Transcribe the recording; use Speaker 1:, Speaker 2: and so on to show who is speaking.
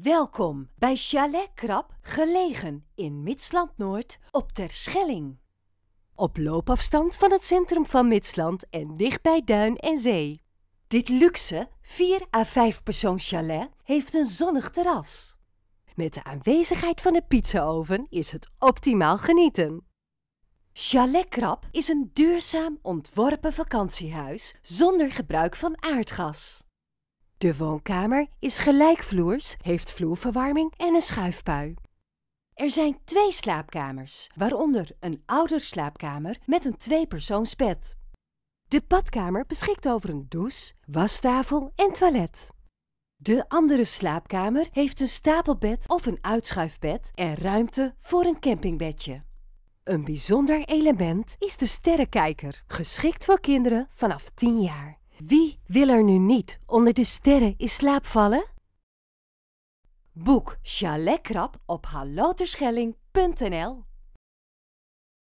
Speaker 1: Welkom bij Chalet Krap, gelegen in Midsland Noord op Terschelling. Op loopafstand van het centrum van Midsland en dichtbij duin en zee. Dit luxe 4 à 5 persoon chalet heeft een zonnig terras. Met de aanwezigheid van de pizzaoven is het optimaal genieten. Chalet Krap is een duurzaam ontworpen vakantiehuis zonder gebruik van aardgas. De woonkamer is gelijkvloers, heeft vloerverwarming en een schuifpui. Er zijn twee slaapkamers, waaronder een ouderslaapkamer met een tweepersoonsbed. De badkamer beschikt over een douche, wastafel en toilet. De andere slaapkamer heeft een stapelbed of een uitschuifbed en ruimte voor een campingbedje. Een bijzonder element is de sterrenkijker, geschikt voor kinderen vanaf 10 jaar. Wie wil er nu niet onder de sterren in slaap vallen? Boek chaletkrap op halloterschelling.nl